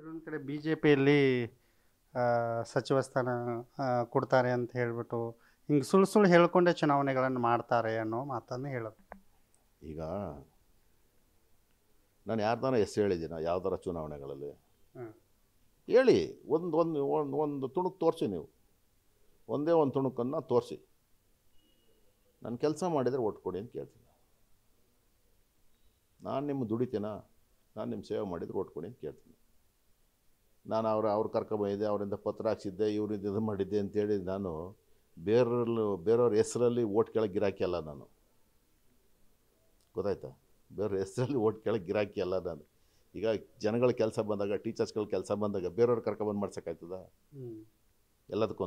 ಕೆಲವೊಂದು ಕಡೆ B J ಪಿಯಲ್ಲಿ ಸಚಿವ ಸ್ಥಾನ ಕೊಡ್ತಾರೆ ಅಂತ ಹೇಳಿಬಿಟ್ಟು ಹಿಂಗೆ ಸುಳ್ಳು ಸುಳ್ಳು ಹೇಳ್ಕೊಂಡೇ ಚುನಾವಣೆಗಳನ್ನು ಮಾಡ್ತಾರೆ ಅನ್ನೋ ಮಾತನ್ನು ಹೇಳೋದು ಈಗ ನಾನು ಯಾರ್ದಾನ ಎಸ್ ಹೇಳಿದ್ದೀನ ಯಾವ್ದಾರ ಚುನಾವಣೆಗಳಲ್ಲಿ ಹೇಳಿ ಒಂದು ಒಂದು ಒಂದು ಒಂದು ತುಣುಕು ತೋರಿಸಿ ನೀವು ಒಂದೇ ಒಂದು ತುಣುಕನ್ನು ತೋರಿಸಿ ನಾನು ಕೆಲಸ ಮಾಡಿದರೆ ಒಟ್ಟು ಕೊಡಿ ಅಂತ ಕೇಳ್ತೀನಿ ನಾನು ನಿಮ್ಮ ದುಡಿತೀನ ನಾನು ನಿಮ್ಮ ಸೇವೆ ಮಾಡಿದರೆ ಒಟ್ಟು ಕೊಡಿ ಅಂತ ಕೇಳ್ತೀನಿ ನಾನು ಅವ್ರ ಅವ್ರು ಕರ್ಕೊಂಬಂದಿದ್ದೆ ಅವರಿಂದ ಪತ್ರ ಹಾಕ್ಸಿದ್ದೆ ಇವ್ರಿಂದ ಇದು ಮಾಡಿದ್ದೆ ಅಂತೇಳಿ ನಾನು ಬೇರೆಯವ್ರಲ್ಲಿ ಬೇರೆಯವ್ರ ಹೆಸರಲ್ಲಿ ಓಟ್ ಕೆಳಗೆ ಗಿರಾಕಿ ಅಲ್ಲ ನಾನು ಗೊತ್ತಾಯ್ತಾ ಬೇರೆಯವ್ರ ಹೆಸರಲ್ಲಿ ಓಟ್ ಕೆಳಗೆ ಗಿರಾಕಿ ಅಲ್ಲ ನಾನು ಈಗ ಜನಗಳ ಕೆಲಸ ಬಂದಾಗ ಟೀಚರ್ಸ್ಗಳ ಕೆಲಸ ಬಂದಾಗ ಬೇರೆಯವ್ರು ಕರ್ಕೊಂಬಂದು ಮಾಡ್ಸೋಕ್ಕಾಯ್ತದ ಎಲ್ಲದಕ್ಕೂ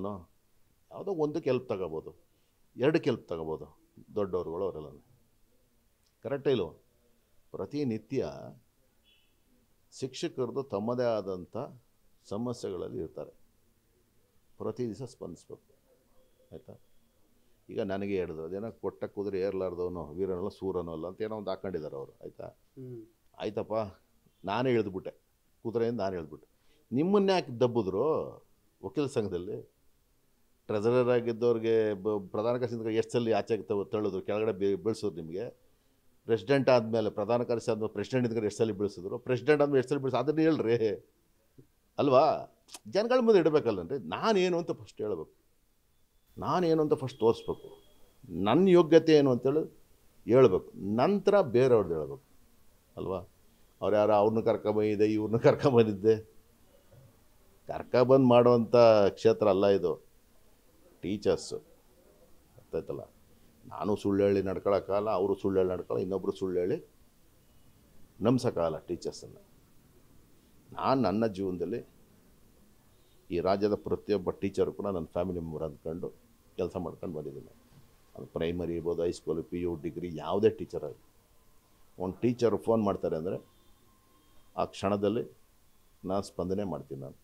ಯಾವುದೋ ಒಂದು ಕೆಲ್ಪ್ ತಗೋಬೋದು ಎರಡು ಕೆಲ್ಪ್ ತಗೋಬೋದು ದೊಡ್ಡವ್ರುಗಳು ಅವರೆಲ್ಲ ಕರೆಕ್ಟ್ ಪ್ರತಿನಿತ್ಯ ಶಿಕ್ಷಕರದು ತಮ್ಮದೇ ಆದಂಥ ಸಮಸ್ಯೆಗಳಲ್ಲಿ ಇರ್ತಾರೆ ಪ್ರತಿ ದಿವಸ ಸ್ಪಂದಿಸ್ಬೇಕು ಆಯಿತಾ ಈಗ ನನಗೆ ಹೇಳಿದ್ರು ಅದೇನೋ ಕೊಟ್ಟ ಕುದುರೆ ಏರ್ಲಾರ್ದವನು ವೀರನಲ್ಲ ಸೂರನೋ ಅಲ್ಲ ಅಂತ ಏನೋ ಒಂದು ಹಾಕೊಂಡಿದ್ದಾರೆ ಅವರು ಆಯಿತಾ ಆಯ್ತಪ್ಪ ನಾನೇ ಹೇಳಿದ್ಬಿಟ್ಟೆ ಕುದುರೆಯಿಂದ ನಾನು ಹೇಳಿದ್ಬಿಟ್ಟೆ ನಿಮ್ಮನ್ನ ಯಾಕೆ ದಬ್ಬಿದ್ರು ವಕೀಲ ಸಂಘದಲ್ಲಿ ಟ್ರೆಜರರ್ ಆಗಿದ್ದವ್ರಿಗೆ ಪ್ರಧಾನ ಕಾರ್ಯದರ್ಶಿ ಎಷ್ಟು ಸಲ ಆಚೆ ತಳ್ಳಿದ್ರು ಕೆಳಗಡೆ ಬೆಳೆಸಿದ್ರು ನಿಮಗೆ ಪ್ರೆಸಿಡೆಂಟ್ ಆದಮೇಲೆ ಪ್ರಧಾನ ಕಾರ್ಯದರ್ಶಿ ಆದಮೇಲೆ ಪ್ರೆಸಿಡೆಂಟ್ ಇದ್ದಾಗ ಎಷ್ಟು ಸಲ ಬೀಳಿಸಿದ್ರು ಪ್ರೆಸಿಡೆಂಟ್ ಆದಮೇಲೆ ಎಷ್ಟು ಸಲ ಅದನ್ನ ಅದನ್ನು ಹೇಳ್ರಿ ಅಲ್ವಾ ಜನಗಳ ಮುಂದೆ ಇಡಬೇಕಲ್ಲನ್ರಿ ನಾನೇನು ಅಂತ ಫಸ್ಟ್ ಹೇಳಬೇಕು ನಾನೇನು ಅಂತ ಫಸ್ಟ್ ತೋರಿಸ್ಬೇಕು ನನ್ನ ಯೋಗ್ಯತೆ ಏನು ಅಂತೇಳಿ ಹೇಳ್ಬೇಕು ನಂತರ ಬೇರೆಯವ್ರದ್ದು ಹೇಳ್ಬೇಕು ಅಲ್ವಾ ಅವ್ರು ಯಾರು ಅವ್ರನ್ನ ಕರ್ಕೊಂಬಂದಿದ್ದೆ ಇವ್ರನ್ನ ಕರ್ಕೊಂಬಂದಿದ್ದೆ ಕರ್ಕೊಬಂದು ಮಾಡುವಂಥ ಕ್ಷೇತ್ರ ಅಲ್ಲ ಇದು ಟೀಚರ್ಸು ಅರ್ಥಾಯ್ತಲ್ಲ ನಾನು ಸುಳ್ಳು ಹೇಳಿ ನಡ್ಕೊಳ್ಳೋಕ್ಕಾಗಲ್ಲ ಅವರು ಸುಳ್ಳು ಹೇಳಿ ನಡ್ಕೊಳ್ಳೋ ಇನ್ನೊಬ್ಬರು ಸುಳ್ಳು ಹೇಳಿ ನಂಬ್ಸೋಕ್ಕಾಗಲ್ಲ ಟೀಚರ್ಸನ್ನು ನಾನು ನನ್ನ ಜೀವನದಲ್ಲಿ ಈ ರಾಜ್ಯದ ಪ್ರತಿಯೊಬ್ಬ ಟೀಚರು ಕೂಡ ನನ್ನ ಫ್ಯಾಮಿಲಿ ಮೆಂಬರ್ ಅಂದ್ಕೊಂಡು ಕೆಲಸ ಮಾಡ್ಕೊಂಡು ಬಂದಿದ್ದೀನಿ ಅದು ಪ್ರೈಮರಿ ಇರ್ಬೋದು ಹೈಸ್ಕೂಲ್ ಪಿ ಯು ಡಿಗ್ರಿ ಯಾವುದೇ ಟೀಚರ್ ಆಗಲಿ ಒಂದು ಟೀಚರ್ ಫೋನ್ ಮಾಡ್ತಾರೆ ಅಂದರೆ ಆ ಕ್ಷಣದಲ್ಲಿ ನಾನು ಸ್ಪಂದನೆ ಮಾಡ್ತೀನಿ ನಾನು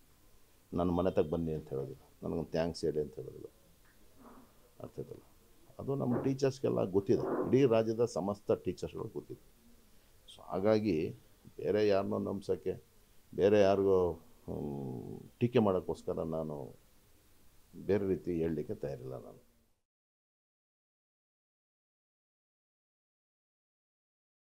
ನನ್ನ ಮನೆ ತಗ ಬನ್ನಿ ಅಂತ ಹೇಳೋದಿಲ್ಲ ನನಗೊಂದು ಥ್ಯಾಂಕ್ಸ್ ಹೇಳಿ ಅಂತ ಹೇಳೋದಿಲ್ಲ ಅರ್ಥದಲ್ಲ ಅದು ನಮ್ಮ ಟೀಚರ್ಸ್ಗೆಲ್ಲ ಗೊತ್ತಿದೆ ಇಡೀ ರಾಜ್ಯದ ಸಮಸ್ತ ಟೀಚರ್ಸ್ಗಳು ಗೊತ್ತಿದೆ ಸೊ ಹಾಗಾಗಿ ಬೇರೆ ಯಾರನ್ನೋ ನಂಬಿಸೋಕ್ಕೆ ಬೇರೆ ಯಾರಿಗೂ ಟೀಕೆ ಮಾಡೋಕ್ಕೋಸ್ಕರ ನಾನು ಬೇರೆ ರೀತಿ ಹೇಳಲಿಕ್ಕೆ ತಯಾರಿಲ್ಲ ನಾನು